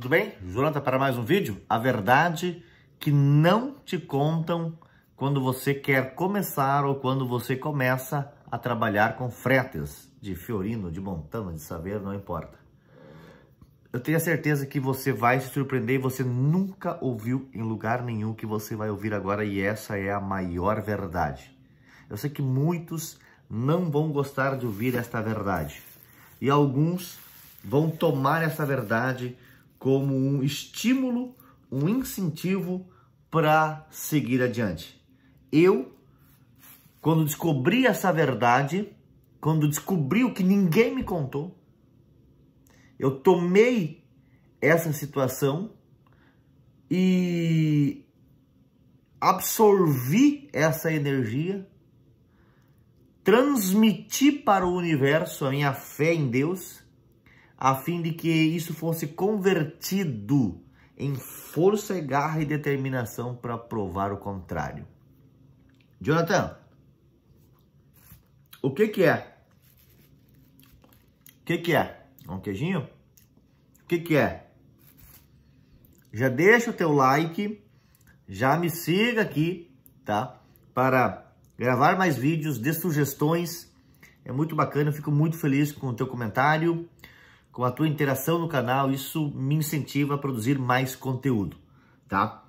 Tudo bem? Jonathan para mais um vídeo. A verdade que não te contam quando você quer começar ou quando você começa a trabalhar com fretes de Fiorino, de Montana, de Saber, não importa. Eu tenho a certeza que você vai se surpreender e você nunca ouviu em lugar nenhum que você vai ouvir agora e essa é a maior verdade. Eu sei que muitos não vão gostar de ouvir esta verdade e alguns vão tomar essa verdade como um estímulo, um incentivo para seguir adiante. Eu, quando descobri essa verdade, quando descobri o que ninguém me contou, eu tomei essa situação e absorvi essa energia, transmiti para o universo a minha fé em Deus a fim de que isso fosse convertido em força, garra e determinação para provar o contrário. Jonathan, o que que é? O que que é? Um queijinho? O que que é? Já deixa o teu like, já me siga aqui, tá? Para gravar mais vídeos de sugestões. É muito bacana, eu fico muito feliz com o teu comentário com a tua interação no canal, isso me incentiva a produzir mais conteúdo, tá?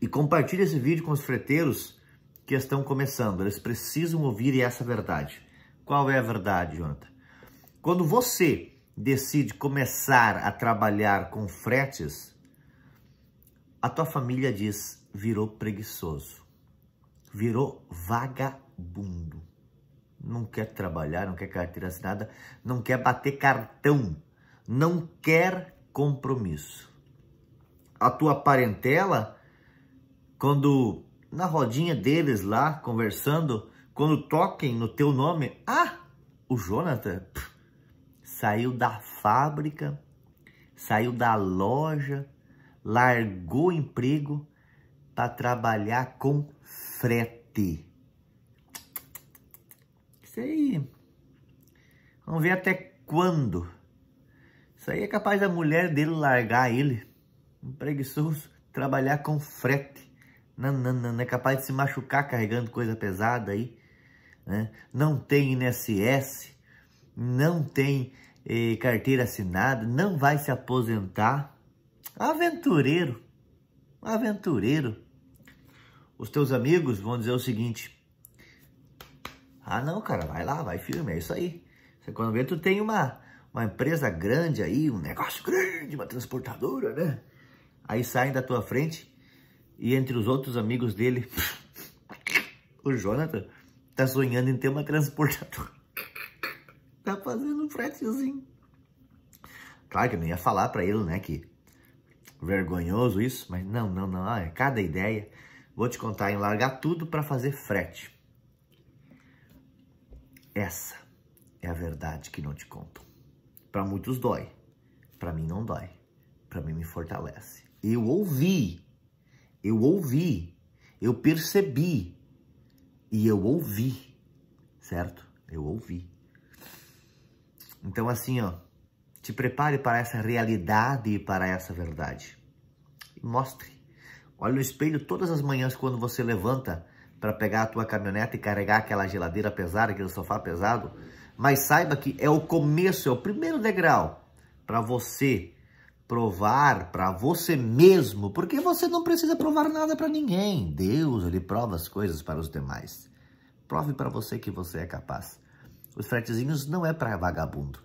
E compartilhe esse vídeo com os freteiros que estão começando, eles precisam ouvir essa é verdade. Qual é a verdade, Jonathan? Quando você decide começar a trabalhar com fretes, a tua família diz, virou preguiçoso, virou vagabundo não quer trabalhar, não quer carteira assinada, não quer bater cartão, não quer compromisso. A tua parentela, quando na rodinha deles lá, conversando, quando toquem no teu nome, ah, o Jonathan pff, saiu da fábrica, saiu da loja, largou o emprego para trabalhar com frete. Isso aí. Vamos ver até quando. Isso aí é capaz da mulher dele largar ele. Um preguiçoso. Trabalhar com frete. Não, não, não. É capaz de se machucar carregando coisa pesada aí. Né? Não tem INSS. Não tem eh, carteira assinada. Não vai se aposentar. Aventureiro. Aventureiro. Os teus amigos vão dizer o seguinte. Ah, não, cara, vai lá, vai firme, é isso aí. Você quando vê, tu tem uma, uma empresa grande aí, um negócio grande, uma transportadora, né? Aí saem da tua frente e entre os outros amigos dele, o Jonathan tá sonhando em ter uma transportadora. Tá fazendo um fretezinho. Claro que eu não ia falar para ele, né, que vergonhoso isso, mas não, não, não, é cada ideia. Vou te contar em largar tudo para fazer frete. Essa é a verdade que não te contam. Para muitos dói, para mim não dói, para mim me fortalece. Eu ouvi, eu ouvi, eu percebi e eu ouvi, certo? Eu ouvi. Então assim, ó, te prepare para essa realidade e para essa verdade. mostre. Olha no espelho todas as manhãs quando você levanta para pegar a tua caminhoneta e carregar aquela geladeira pesada, aquele sofá pesado, mas saiba que é o começo, é o primeiro degrau para você provar para você mesmo, porque você não precisa provar nada para ninguém. Deus, ele prova as coisas para os demais. Prove para você que você é capaz. Os fretezinhos não é para vagabundo.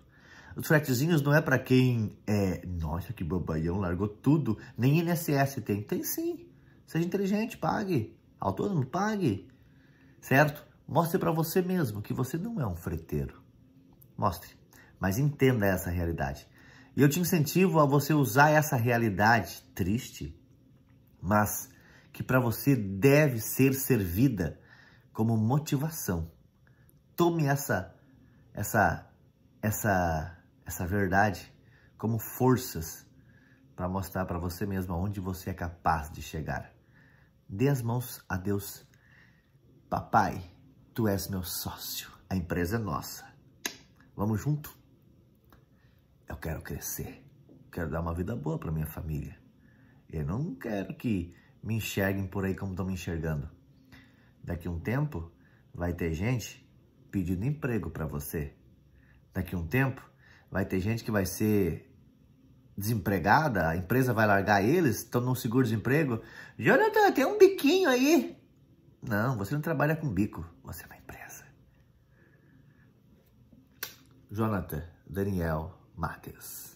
Os fretezinhos não é para quem é, nossa, que babaião, largou tudo. Nem INSS tem. Tem sim. Seja inteligente, pague autônomo, pague, certo? Mostre para você mesmo que você não é um freteiro. Mostre, mas entenda essa realidade. E eu te incentivo a você usar essa realidade triste, mas que para você deve ser servida como motivação. Tome essa essa essa essa verdade como forças para mostrar para você mesmo aonde você é capaz de chegar. Dê as mãos a Deus. Papai, tu és meu sócio. A empresa é nossa. Vamos junto? Eu quero crescer. Quero dar uma vida boa para minha família. Eu não quero que me enxerguem por aí como estão me enxergando. Daqui um tempo, vai ter gente pedindo emprego para você. Daqui um tempo, vai ter gente que vai ser desempregada, a empresa vai largar eles, estão no seguro-desemprego. Jonathan, tem um biquinho aí. Não, você não trabalha com bico, você é uma empresa. Jonathan Daniel Matheus.